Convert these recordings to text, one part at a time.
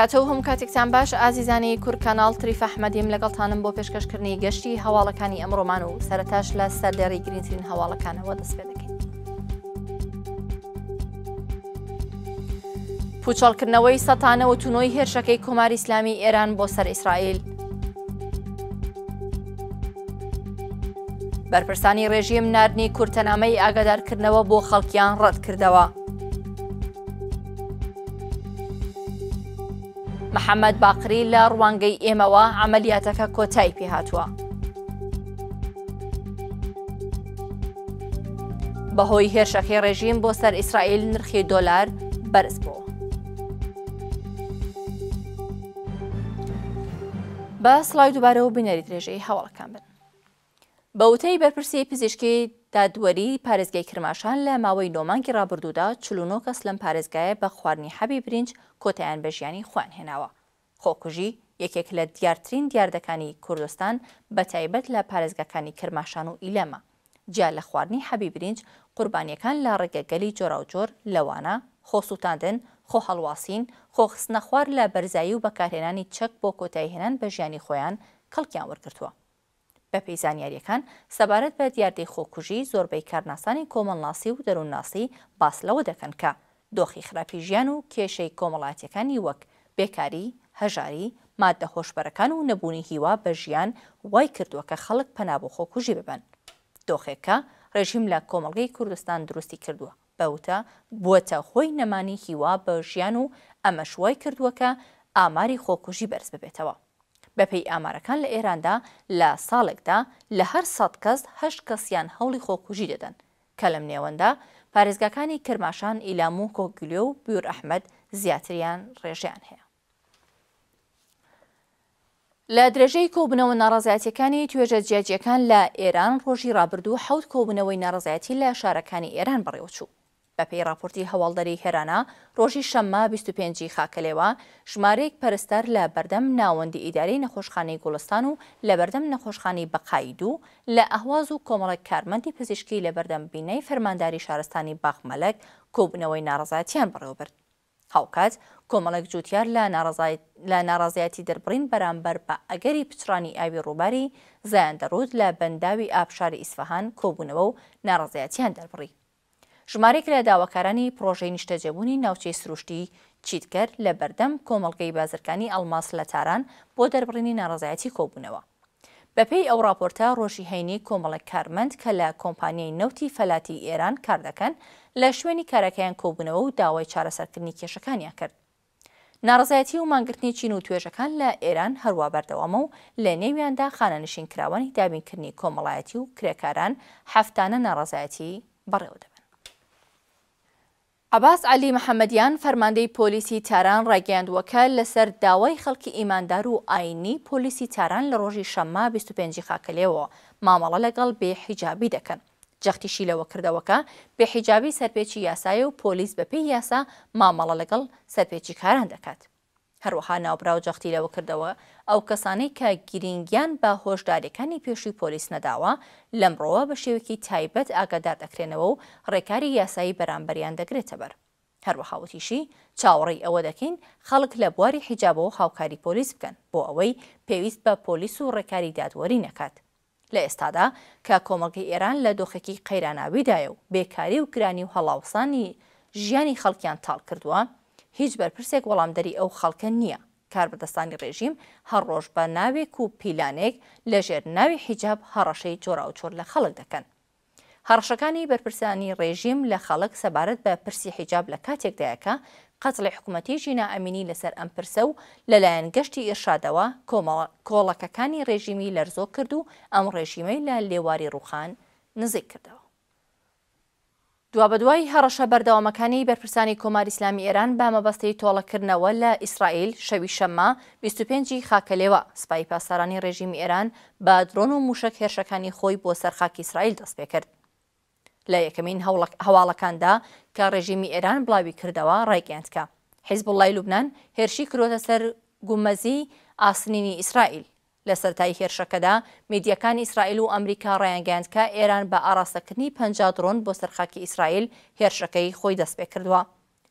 کاتەوە هەم کاتێکتان باش ئازیزانی کورکانال تریفەحمەدیم لەگەڵتانم بۆ پێشکەشکردنی گەشتی هەواڵەکانی ئەمڕۆمان و سەرتاش لە سەردێڕی گرنگترین هەواڵەکانەوە دەست پێ دەکەین. پوچەڵکردنەوەی سەتانەوە تونۆی هێرشەکەی کۆماری ئسلامی ئێران بۆ سەر ئیسرائیل. بەرپرسانی ڕێژیم نردنی کورتەنامەی ئاگادارکردنەوە بۆ خەڵکیان ڕەت کردەوە. محەممەد باقری لە ڕوانگەی ئێمەوە ئەمەلیاتەکە کۆتایی پێ هاتووە. بەهۆی هێرشەکەی ڕێژیم بۆ سەر ئیسرائیل نرخی دۆلار بەرز بوو. بە سڵای دووبارە و بینەری درێژەی هەوڵەکان بن. بەوتەی بەرپرسی پزیشکی دادوەری پارێزگای کرماشان لە ماوەی نۆمانکی ڕابردوودا چلونۆ کەس لەم پارێزگایە بە خواردنی حەبی برنج کۆتیان بە ژیانی خوان هێناوە. خۆکوژی یەکێک لە دیارترین دیاردەکانی کوردستان بە تایبەت لە پارێزگەکانی کرماشان و ئیلەمە جیا لە خواردنی حەبی برنج قوربانیەکان لە ڕێگەگەلی جۆراوجۆر لەوانە خۆسووتاندن خۆ هەڵواسین خۆخستنە خوار لە بەرزایی و بەکارهێنانی چەک بۆ کۆتاییهێنان بە ژیانی خۆیان کەڵکیان وەرگرتووە بە پەیزانیاریەکان سەبارەت بە دیاردەی خۆکوژی زۆربەی کارناسانی کۆمەڵناسی و دەروونناسی باس لەوە دەکەن کە دۆخی خراپی ژیان و کێشەی کۆمەڵاتیەکانی وەک بێکاری هەژاری مادە خۆشببەرەکان و نەبوونی هیوا بە ژیان وای کردووە کە خەڵک پەنابۆ خۆکوژی ببن. دۆخێکە ڕێژیم لە کۆمەڵگەی کوردستان دروستی کردووە بەوتە بووەتە خۆی نەمانی هیوا بە ژیان و ئەمەشوای کردووەکە ئاماری خۆکوژی بەرز ببێتەوە. بەپی ئامارەکان لە ئێراندا لە ساڵێکدا لە هەر سەد کەس هەشت کەسیان هەوڵی خۆکوژی دەدەن کە لەم نێوەندە پارێزگاکانی کرماشان ئیلام و کۆگولیۆ و بیور ئەحمد زیاتریان ڕێژیان هەیە. لە درێژەی کۆبنەوە ناڕازایەتەکانی توێژە جیاجیەکان لە ئێران ڕۆژی ڕابردوو حوت کۆبنەوەی ناڕازایەتی لە شارەکانی ئێران بڕێوەچوو. بەپی راپۆرتی هەواڵدەری هێرانە ڕۆژی شەممە 25 خاکەلێوە ژمارەیەک پەرستار لە بەردەم ناوەندی ئیداری نەخۆشخانەی گوڵستان و لە بەردەم نەخۆشخانی بەقاید و لە ئەهواز و کۆمەڵک کارمەندی پزیشکی لە بەردەم بینەی فەرمانداری شارستانی باخمەلک کۆبنەوەی ناڕزاتیان بڕێوەبرد. هەڵکات کۆمەڵێک جووتار لە ناڕازایەتی دەربڕین بەرامبەر بە ئەگەری پچرانی ئاوی ڕووباری زیان دەڕود لە بەنداوی ئابشاری ئیسفهان کۆبوونەوە و ناڕازایەتیان دەربڕی. ژمارێک لە داواکارانی پرۆژەی نیشتەجێبوونی ناوچەی سروشتی چیتکەر لە بەردەم کۆمەڵگەی بازرگانی ئەلماس لە تاران بۆ دەربڕینی ناڕازایەتی کۆبوونەوە. بەپێی ئەو راپۆرتە ڕۆژی هەینی کۆمەڵک کارمەند کە لە کۆمپانیای نەوتی فەلاتی ئێران کار دەکەن لە شوێنی کارەکەیان کۆبوونەوە و داوای چارەسەرکردنی کێشەکانیان کرد. ناڕزایەتی و مانگرتنی چین و توێژەکان لە ئێران هەروە بەردەوامە و لە نێویاندا خانەنشین کراوانی دابینکردنی کۆمەڵایەتی و کرێکاران هەفتانە ناڕزایەتی بەڕێوە دەبن. عباس علی محەممەدیان فەرماندەی پۆلیسی تاران ڕاگەاندوەکە لەسەر داوای خەڵکی ئیماندار و ئاینی پۆلیسی تاران لە ڕۆژی شەمما 25 خاکەلێەوە مامەڵە لەگەڵ بێ حیجابی دەکەن. جەختیشی لەوە کردەوەکە بێحیجابی سەرپێکی یاسایە و پۆلیس بەپی یاسا مامەڵە لەگەڵ سەرپێکی کاران دەکات. هەروەها ناوبراو جەختی لەوە کردەوە ئەو کەسانەی کە گرینگیان بە هۆشدارەکانی پێشووی پۆلیس نەداوە لەمڕۆوە بە شێوکی تایبەت ئاگادار دەکرێنەوە و ڕێکاری یاسایی بەرامبەریان دەگرێتە بەر. هەروەهاوتیشی چاوەڕی ئەوە دەکەین خەڵک لە بواری حیجابەوە هاوکاری پۆلیس بکەن بۆ ئەوەی پێویست بە پۆلیس و ڕێکاری دادوەری نەکات. لە ئێستادا کە کۆمەڵگەی ئێران لە دۆخێکی قەیراناویدایە و بێکاری و گرانی و هەڵاوسانی ژیانی خەڵکیان تاڵ کردووە هیچ بەرپرسێک وەڵامدەری ئەو خەڵکە نییە کار بەدەستانی ڕێژیم هەڕۆژ بە ناوێک و پیلانێک لە ژێر ناوی حیجاب هەڕەشەی جۆرا و چۆر لە خەڵک دەکەن هەڕشەکانی بەرپرسانی ڕێژیم لە خەڵک سەبارەت بە پرسی حیجاب لە کاتێکدایەکە قەتڵی حکوومەتیژی نائەمینی لەسەر ئەم پرسە و لەلایەن گەشتی ئێرشادەوە کۆڵەکەکانی ڕێژیمی لەرزۆ کرد و ئەم ڕێژیمەی لە لێواری ڕوخان نزیک کردەوە. دوا بەدوای هەڕەشە بەردەوامەکانی بەرپرسانی کۆمار ئسلامی ئێران بامەبەستەی تۆڵەکردنەوە لە ئیسرائیل شەوی شەممە 25 خاکەلێوە سپای پاسەرانی ڕێژیمی ئێران با درۆن و موشک هێرشەکانی خۆی بۆ سەرخاکی ئیسرائیل دەست پێ کرد. لە یەکەمین هەواڵەکاندا کە ڕێژیمی ئێران بڵاوی کردەوە ڕێگەندکە حیزب وڵی لوبنان هێرشی کرۆتە سەر گومەزی ئاسنینی ئیسرائیل لە سەرای هێرشەکەدا میدیەکان ئیسرائیل و ئەمریکا ڕایانگەاند کە ئێران بە ئاراستەکردنی پنج درۆن بۆ سەرخاکی ئیسرائیل هێرشەکەی خۆی دەست پێ کردووە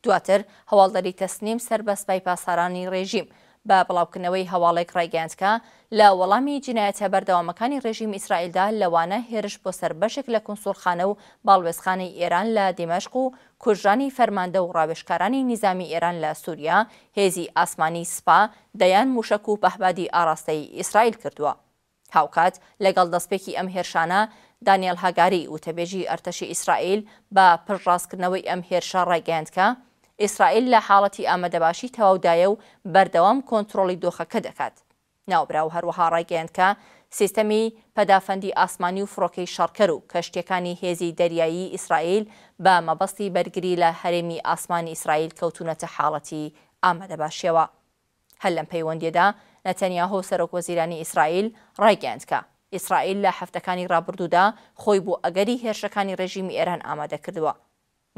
دواتر هەواڵدەری تەسنیم سەر بەسپای پاسارانی ڕێژیم بە بڵاوکردنەوەی هەواڵێک ڕێگەاندکە لە وەڵامی جینایەتە بەردەوامەکانی ڕێژیم ئیسرائیلدا لەوانە هێرش بۆ سربەشێک لە کنسولخانە و باڵوێزخانەی ئێران لە دیمەشق و کوژانی فەرماندە و ڕاوێشکارانی نظامی ئێران لە سووریا هێزی ئاسمانی سپا دەیان موشک و پەحبادی ئاراستەی ئیسرائیل کردووە. هاوکات لەگەڵ دەستپێکی ئەم هێرشانە دانیل هاگاری وتەبێژی ئەرتەشی ئیسرائیل بە پڕڕاستکردنەوەی ئەم هێرشە ڕێگەاندکە، ئیسرائیل لە حاڵەتی ئامادەباشی تەواودایە و بەردەوام کۆنتترۆلی دۆخەکە دەکات ناوبراو هەروەها ڕێگەیان کە سیستەمی پەدافەندی ئاسمانی و فڕۆکەی شەڕکەر و کەشتەکانی هێزی دەریایی ئیسرائیل بە مەبەستی بەرگری لە هەرێمی ئاسمانی ئیسرائیل کەوتونەتە حاڵەتی ئامادەباشیەوە هەل لەم پەیوەندێدا نەتەنیاهۆ سەرۆک وەزیرانی ئیسرائیل ڕێگەندکە ئیسرائیل لە هەفتەکانی ڕابردوودا خۆی بۆ ئەگەری هێرشەکانی ڕێژیمی ئێران ئامادە کردووە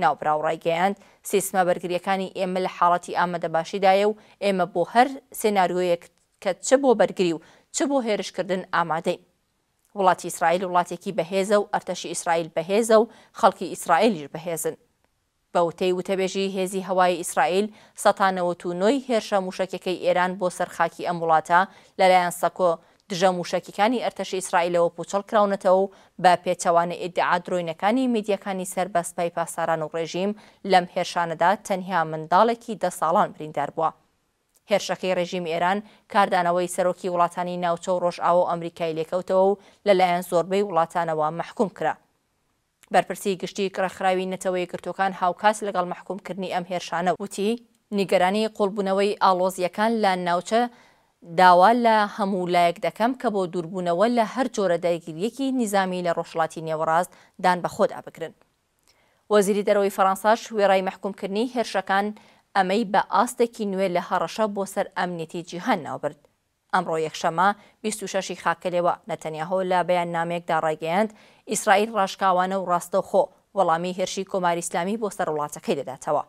ناوبراو ڕایگەیاند سیستمە بەرگریەکانی ئێمە لە حاڵەتی ئامادە باشیدایە و ئێمە بۆ هەر سناریۆیەک کە چ بۆ بەرگری و چ بۆ هێرشکردن ئامادەی وڵاتی ئیسرائیل وڵاتێکی بەهێزە و ئەرتەشی ئیسرائیل بەهێزە و خەڵکی ئیسرائیلیش بەهێزن بەوتەی وتەبێژی هێزی هەوای ئیسرائیل سەتانەوە و نۆی هێرشە موشکەکەی ئێران بۆ سەرخاکی ئەم وڵاتە لەلایەن سەکۆ دژە موشکیەکانی ئەرتەشی ئیسرائیلەوە پوچەڵ کراونەتەوە بە پێچەوانە ئێدعا درۆینەکانی میدیەکانی سەر بەسپای پاساران و ڕێژیم لەم هێرشانەدا تەنیا منداڵێکی دە ساڵان بریندار بووە. هێرشەکەی ڕێژیم ئێران کاردانەوەی سەرۆکی وڵاتانی ناوچە و ڕۆژئاوە ئەمریکای لێکەوتەوە و لەلایەن زۆربەی وڵاتانەوە مححکوم کرا. بەرپرسی گشتی کڕەخراوی نەتەوەی گرتوەکان هاوکاس لەگەڵ مححکومکردنی ئەم هێرشانە وتی نیگەرانی قوڵبوونەوەی ئالۆزیەکان لە ناوچە داوا لە هەموو لایەک دەکەم کە بۆ دووربوونەوە لە هەر جۆرە دایگیریەکی نیزامی لە ڕۆژڵاتی نێوەڕاست دان بە خۆدا بگرن. وەزیری دەرەوەی فەرەنساش وێڕای مححکومکردنی هێرشەکان ئەمەی بە ئاستێکی نوێ لە هەڕەشە بۆ سەر ئەمنێتی جیهان ناوبرد. ئەمڕۆ یەخشەما 26 خاکەلەوە نەتەنیاهۆ لە بەیان نامێکدا ڕێگەیاند ئیسرائیل ڕاشکاوانە و ڕاستەوخۆ وەڵامی هێرشی کۆماری ئسلامی بۆ سەر وڵاتەکەی دەداتەوە.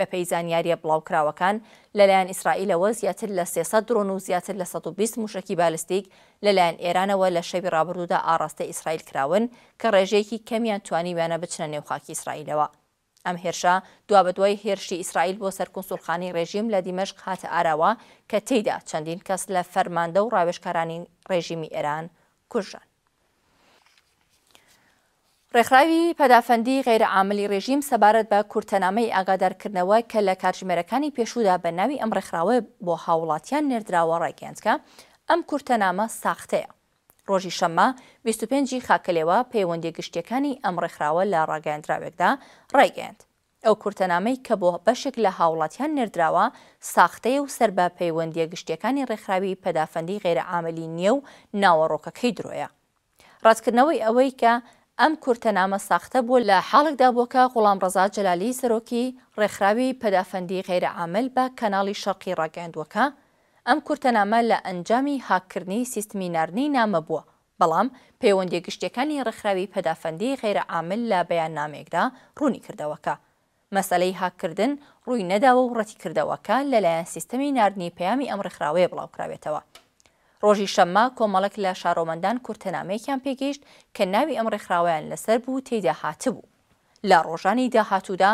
بە پەیزانیاریە بڵاوکراوەکان لەلایەن ئیسرائیلەوە زیاتر لە 300 درۆن و زیاتر لە 120 موشکی بالستیک لەلایەن ئێرانەوە لە شەوی ڕابردوودا ئاراستە ئیسرائیل کراون کە ڕێژێکی کەمیان توانی وێنە بچنە نێوخاکی ئیسرائیلەوە. ئەم هێرشە دوا بە دوای هێرشی ئیسرائیل بۆ سەرکنسوڵخانی ڕێژیم لە دیمەشق هاتە ئاراوە کە تێیدا چەندین کەس لە فەرماندە و ڕاوێشکارانی ڕێژیمی ئێران کوژان. ڕێکخراوی پەدافەندی غیرعاعملی ڕێژیم سەبارەت بە کورتەنامەی ئاگادارکردنەوە کە لە کاتژمێرەکانی پێشودا بە ناوی ئەم ڕێکخراوە بۆ هاوڵاتیان نێردراوە ڕێگەندکە ئەم کورتەنامە ساختەیە. ڕۆژی شەممە 25 خاکلێەوە پەیوەندی گشتیەکانی ئەم ڕێکخراوە لە ڕاگەندراوێکدا ڕێگەند. ئەو کورتەنامەی کە بۆ بەشێک لە هاوڵاتیان نێردراوە ساختەیە و سەر بە پەیوەندیە گشتیەکانی ڕێکخراوی پەدافەندی غێرە عاملی نییە و ناوەڕۆکەکەی درۆیە. ڕاستکردنەوەی ئەوەی کە ئەم کورتەنامە ساختە بوو لە حاڵێکدا بۆکە غوڵام ڕزا جەلالی سەرۆکی ڕێکخراوی پەدافەندی غێرەعامل بە کەناڵی شەقی ڕاگەندوەکە ئەم کورتەنامە لە ئەنجامی هاکردنی سیستمی نارنی نامە بووە بەڵام پەیوەندی گشتەکانی ڕخراوی پەدافەندی غێرەعامل لە بەیان نامێکدا ڕوونی کردەوەکە مەسلەی هاکردن ڕووی نەداوە و ڕەتی کردەوەکە لەلایەن سیستمی ناردنی پەیامی ئەم ڕخراوەیە بڵاوکراوێتەوە ڕۆژی شەممە کۆمەڵک لە شارۆمەندان کورتەنامەیەکیان پێگەیشت کە ناوی ئەم ڕێکخراوەیان لەسەر بوو تێدا هاتبوو لە ڕۆژانی داهاتوودا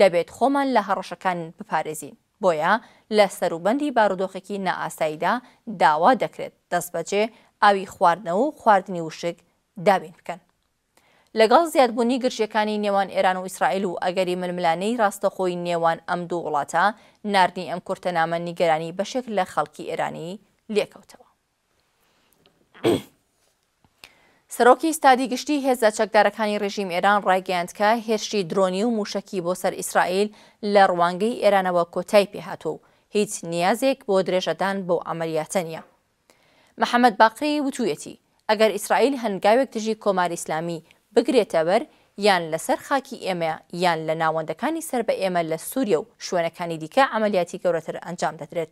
دەبێت خۆمان لە هەڕەشەکان بپارێزین بۆیە لە سەروبەندی بارودۆخێکی نائاساییدا داوا دەکرێت دەستبەجێ ئاوی خواردنەوە و خواردنی وشک دابین بکەن لەگەڵ زیادبوونی گرژیەکانی نێوان ئێران و ئیسرائیل و ئەگەری ململانەی ڕاستەخۆی نێوان ئەم دوو وڵاتە نردنی ئەم کورتەنامە نیگەرانی بەشێک لە خەڵکی ئێرانی لێکەوتەوە سەرۆکی ستادی گشتی هێزە چەکدارەکانی ڕژیم ئێران ڕایگەاند کە هێرشی درۆنی و موشکی بۆ سەر ئیسرائیل لە ڕوانگەی ئێرانەوە کۆتای پێهاتۆ و هیچ نیازێک بۆ درێژەدان بۆ ئەمەریاتە نیە. محەممەد باقری وتویەتی ئەگەر ئیسرائیل هەنگاوێک دژی کۆمار ئیسلامی بگرێتەوەەر یان لەسەر خاکی ئێمە یان لە ناوەندەکانی سەر بە ئێمە لە سووریە و شوێنەکانی دیکە ئەمەلیاتی گەورەتر ئەنجام دەدرێت.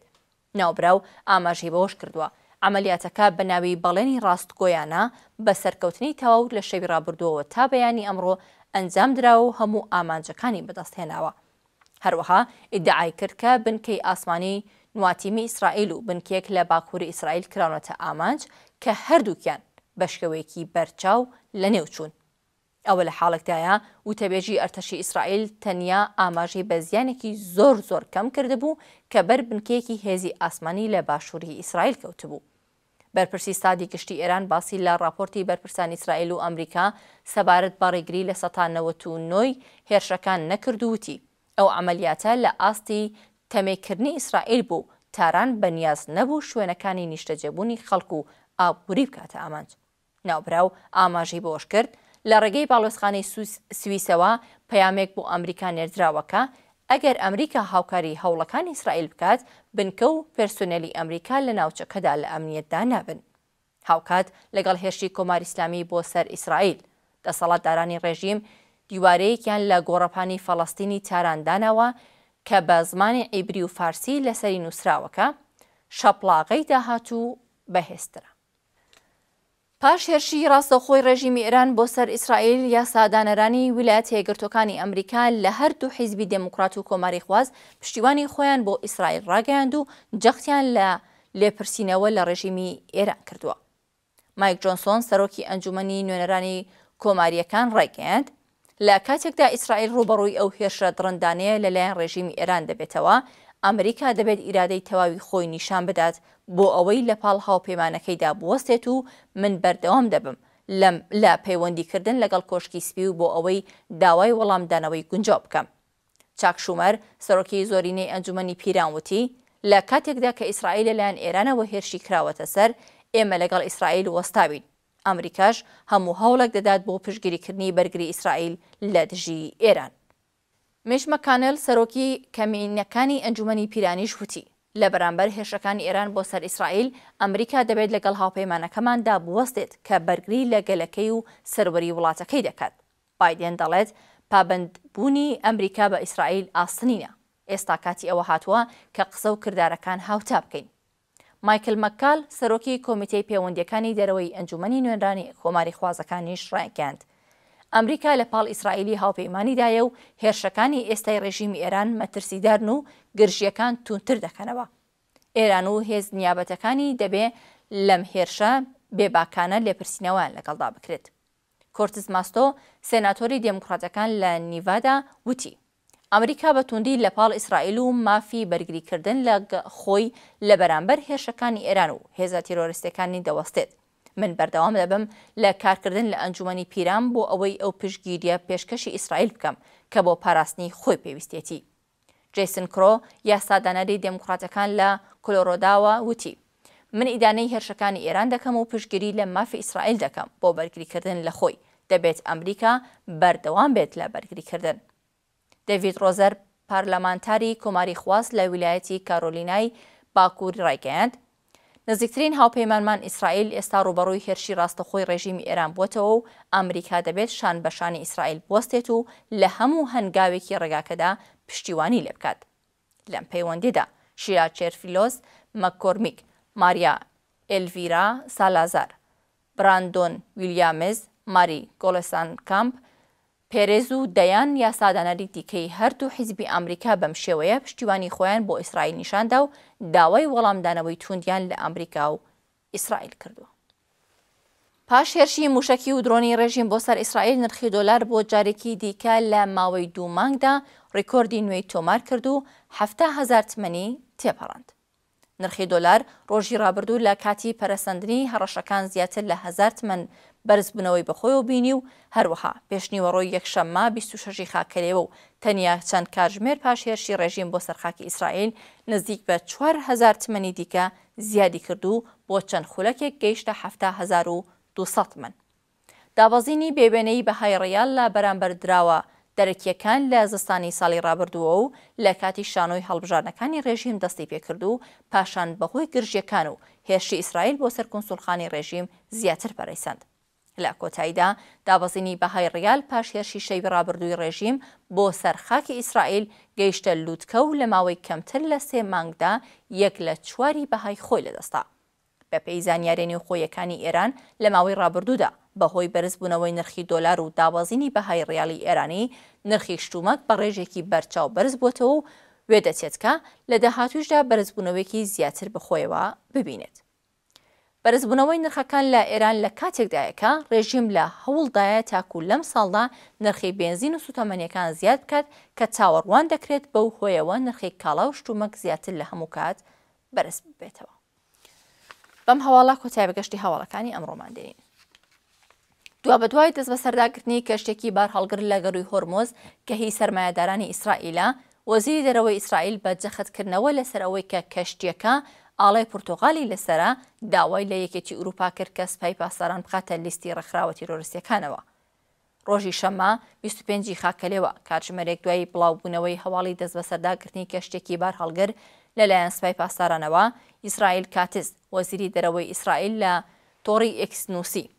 ناوبراو ئاماژهی بەهۆش کردووە ئەمەلیاتەکە بەناوی بەڵێنی ڕاستگۆیانە بە سەرکەوتنی تەواوت لە شەوی ڕابردووەوە تا بەیانی ئەمڕۆ ئەنجام درا و هەموو ئامانجەکانی بەدەستهێناوە. هەروەها ئیدعای کردکە بنکەی ئاسمانی نواتیمی ئیسرائیل و بنکێک لە باکووری ئیسرائیل کراونەتە ئامانج کە هەردووکیان بە شێوەیەکی بەرچاو لە نێوچوون ئەوە لە حاڵکدایە وتەبێژی ئەرتەشی ئیسرائیل تەنیا ئاماژەی بە زیانێکی زۆر زۆر کەم کردبوو کە بەر بنکەیەکی هێزی ئاسمانی لە باشووری ئیسرائیل کەوتبوو. بەرپرسی سادی گشتی ئێران باسی لە راپۆرتی بەرپرسان ئیسرائیل و ئەمریکا سەبارەت بەڕێگری لە سەتانەوەتونۆی هێرشەکان نەکردووتی. ئەو ئەعملیاتە لە ئاستی تەمێکردنی ئیسرائیل بوو تاران بەنیاز نەبوو شوێنەکانی نیشتەجێبوونی خەڵکو و ئابووری بکاتە ئامانج. ناوبراو ئاماژی بۆش کرد لە ڕێگەی باڵۆسخانەی سوئیسەوە پەیامێک بۆ ئەمریکا نێردراوەکە ئەگەر ئەمریکا هاوکاری هەوڵەکانی ئیسرائیل بکات بنکە و پرسنەلی ئەمریکا لە ناوچەکەدا لە ئەمنیەتدا نابن. هاوکات لەگەڵ هێرشی کۆمار ئیسلامی بۆ سەر ئیسرائیل دەسەڵاتدارانی ڕێژیم دیوارەیەکیان لە گۆڕەپانی فەڵستینی تاراندانەوە کە بە زمانی عیبری و فارسی لەسەری نووسراوەکە شەپلاغی داهاتوو بەهێسترە. پاش هێرشی ڕاستەخۆی ڕێژیمی ئێران بۆ سەر ئیسرائیل یا سادانەرانی ویلات هێگرتوەکانی ئەمریکا لە هەردوو حیزبی دموکرات و کۆماری خواز پشتیوانی خۆیان بۆ ئیسرائیل ڕاگەاند و جەختیان لە لێپرسینەوە لە ڕێژیمی ئێران کردووە. مایک جۆنسۆن سەرۆکی ئەنجومنی نوێنەرانی کۆماریەکان ڕێگەاند لە کاتێکدا ئیسرائیل ڕوبەڕووی ئەو هێرشە درندانەیە لەلایەن ڕێژیمی ئێران دەبێتەوە ئەمریکا دەبێت ئیرادەی تەواوی خۆی نیشان بدات بۆ ئەوەی لە پاڵ هاوپەیمانەکەیدا بوەستێت و من بەردەوام دەبم لە پەیوەندیکردن لەگەڵ کۆشکی سپی و بۆ ئەوەی داوای وەڵامدانەوەی گونجۆ بکەم. چاک شومەر سەرۆکی زۆرینەی ئەنجومی پیرانوتی لە کاتێکدا کە ئیسرائیل لەلایەن ئێرانەوە هێرشی کراوەتە سەر ئێمە لەگەڵ ئیسرائیل وەستاوین. ئەمریکاش هەموو هەوڵک دەدات بۆ پشگیریکردنی بەرگری ئیسرائیل لە دژی ئێران. مێشمەکانل سەرۆکی کەمینەکانی ئەنجومی پیرانیش وتی. لە بەرامبەر هێشەکانی ئێران بۆ سەر ئیسرائیل ئەمریکا دەبێت لەگەڵ هاوپەیمانەکەماندا بوەستێت کە بەرگری لە گەلەکەی و سەروەری وڵاتەکەی دەکات بادێن دەڵێت پابندبوونی ئەمریکا بە ئیسرائیل ئاستنینە ئێستا کاتی ئەوە هاتووە کە قسە و کردارەکان هاوتا بکەین مایکل مەکال سەرۆکی کۆمیتەی پەیوەندیەکانی دەرەوەی ئەنجومی نوێنرانی خۆماری خوازەکانی شڕایکاند ئەمریکا لە پاڵ ئیسرائیلی هاوپەیمانیدایە و هێرشەکانی ئێستای ڕێژیمی ئێران مەترسیدارن و گرژیەکان تونتر دەکەنەوە ئێران و هێز نیابەتەکانی دەبێ لەم هێرشە بێباکانە لێپرسینەوەیان لەگەڵدا بکرێت کورتز ماستۆ سێناتۆری دموکراتەکان لە نیڤادا وتی ئەمریکا بە توندی لە پاڵ ئیسرائیل و مافی بەرگریکردن لە خۆی لە بەرامبەر هێرشەکانی ئێران و هێزە تیرۆریستەکانی دەوەستێت من بەردەوام دەبم لە کارکردن لە ئەنجومی پیران بۆ ئەوەی ئەو پشگیریە پێشکەشی ئیسرائیل بکەم کە بۆ پاراستنی خۆی پێویستێتی. جیسن کرۆ یاسادانەدەی دموکراتەکان لە کلۆرۆداوە وتی. من ئیدانەی هێرشەکانی ئێران دەکەم و پشگیری لە مافی ئیسرائیل دەکەم بۆ بەرگریکردن لە خۆی دەبێت ئەمریکا بەردەوام بێت لە بەرگریکردن. دەوید ڕۆزەر پارلەمانتاری کۆماری خواست لە ویلایەتی کارۆلینای باکووری ڕایگەیاند نزیکترین هاوپەیمانمان ئیسرائیل ئێستا ڕوبەڕووی هێرشی ڕاستەخۆی ڕێژیمی ئێران بووتەوە و ئەمریکا دەبێت شان بەشانی ئیسرائیل بوەستێت و لە هەموو هەنگاوێکی ڕێگاکەدا پشتیوانی لێ بکات لەم پەیوەندیدا شیا چێرفیلۆس مەکۆرمیک ماریا ئلڤیرا سالازار براندۆن ویلیامز ماری گۆلسان کامپ پێرێز و دەیان یاسادانەری دیکەی هەردوو حیزبی ئەمریکا بەم شێوەیە پشتیوانی خۆیان بۆ ئیسرائیل نیشاندا و داوای وەڵامدانەوەی توندیان لە ئەمریکا و ئیسرائیل کردووە. پاش هێرشی موشکی و درۆنی ڕێژیم بۆ سەر ئیسرائیل نرخی دۆلار بۆ جارێکی دیکە لە ماوەی دوو مانگدا ڕیکۆردی نوێی تۆمار کرد و هزار تمەنی تێپەڕند. نرخی دۆلار ڕۆژی ڕابردوو لە کاتی پەرەسەندنی هەڕەشەکان زیاتر لە هزار تمەن بەرز بنەوەی بەخۆی و بینی و هەروەها پێشنیوە ڕۆی یەکشەمما 26 خاکەلێەوە و تەنیا چەند کاتژمێر پاش هێرشی ڕێژیم بۆ سەرخاکی ئیسرائیل نزیک بە 4هزار تمەنی دیکە زیادی کردو بۆ چەند خولەکێک گەیشتە 1200 من. دابەزینی بێبێنەی بەهای ڕیال لە بەرامبەر درراوە دەرەکیەکان لە زستانی ساڵی رابردووە و لە کاتی شانۆی هەڵبژارنەکانی ڕێژیم دەستی پێکرد و پاشان بەهۆی گرژیەکان و هێرشی ئیسرائیل بۆ سەر کنسولخانی ڕێژیم زیاتر پەرەیسەند. لە کۆتاییدا دابەزینی بەهای ڕیال پاش هێرشیشەی بڕابردووی ڕێژیم بۆ سەرخاکی ئیسرائیل گەیشتە لووتکە و لە ماوەی کەمتر لە سێ مانگدا یەک لە چواری بەهای خۆی لەدەستا. بە پێی زانیارێنی خۆیەکانی ئێران لە ماوەی ڕابردوودا بەهۆی بەرزبوونەوەی نرخی دۆلار و دابازینی بەهای ڕیالی ئێرانی نرخی شتومەت بە ڕێژێکی بەرچاو بەرز بۆتەوە و وێدەچێتکە لە داهاتوشدا بەرزبوونەوەیکی زیاتر بخۆیەوە ببینێت. بەرزبوونەوەی نرخەکان لە ئێران لە کاتێکدایەکە ڕێژیم لە هەوڵدایە تاکو لەم ساڵدا نرخی بێنزین و سوتەمەنیەکان زیاد بکات کە چاوەڕوان دەکرێت بەو خۆیەوە نرخی کاڵا و شتومەک زیاتر لە هەموو کات بەرز ببێتەوە. بەم هەواڵا کۆتای بەگەشتی هەواڵەکانی ئەمڕۆمان دێنین. دوا بە دوای دەست بە سەرداگرتنی کەشتێکی بار هەڵگر لە گەڕووی هۆرمۆز کە هی سرمایهدارانی ئیسرائیلا وەزیری دەرەوەی ئیسرائیل بە جەختکردنەوە لەسەر ئەوەی کە کەشتیەکە ئاڵای پرتۆغالی لەسرە داوای لە یەکێکی ئوروپا کرد کە سپای پاسداران بخاتە لیستی ڕخراوە تیرۆریسیەکانەوە. ڕۆژی شەمە 25 خاکەلەوە کاتژمەرێک دوایی بڵاوبوونەوەی هەواڵی دەست بە سەرداگرتنی کەشتێکی بار هەڵگر لەلایەن سپای پاسدارانەوە ئیسرائیل کاتز وەزیری دەرەوەی ئیسرائیل لە تۆڕی ئەکسنووسی.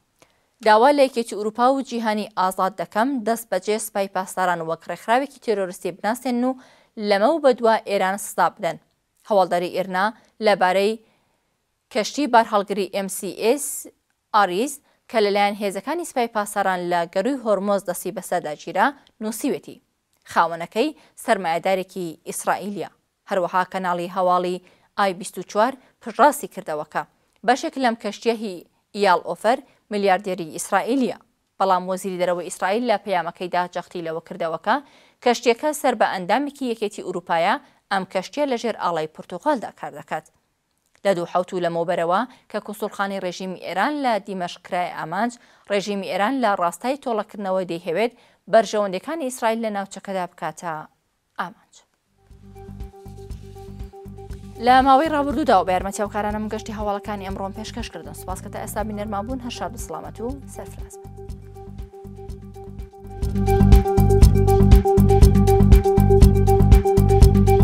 داوا لە یەکێکی ئوروپا و جیهانی ئازاد دەکەم دەست بەجێ سپای پاسداران وەک ڕێکخراوێکی تێرۆریستی بناسێن و لەمە و بەدووە ئێران ستا بدەن. هەواڵداری ئێرنا لەبارەی کەشتی بارهڵگری MCS ئاریز کە لەلایەن هێزەکانی سپای پاسەران لە گەروی هۆرمۆز دەسی بەسەداگیرا نووسیوێتی خاوەنەکەی سەرمایەدارێکی ئیسرائیلیا هەروەها کەناڵی هەواڵی ئای24 پڕاستی کردەوەکە بەشێک لەم کەشتیەهی یال ئۆفەر میلیاردێری ئیسرائیلیا بەڵام وەزیری دەرەوە ئیسرائیل لە پەیامەکەیدا جەختی لەوە کردەوەکە کەشتێکە سەر بە ئەندامێکی یەکێتی ئوروپایە ئەم کەشتیە لەژێر ئاڵای پرتۆغالدا کار دەکات. لە دوو حوت و لەمەوبەرەوە کە کنسڵخانی ڕێژیمی ئێران لە دیمەشکرای ئامانج ڕێژیمی ئێران لە ڕاستای تۆڵەکردنەوە دەیهوێت بەرژەوەندەکانی ئیسرائیل لە ناوچەکەدا بکاتە ئامانج. لە ماوەی ڕابردوودا و بەرمەتیاوکارانم گەشتی هەواڵەکانی ئەمڕۆم پێشکەشکردن سپاس کە تا ئێستا بینەرمابوون هەشار سلامەت و سەرفراز بن. Thank you.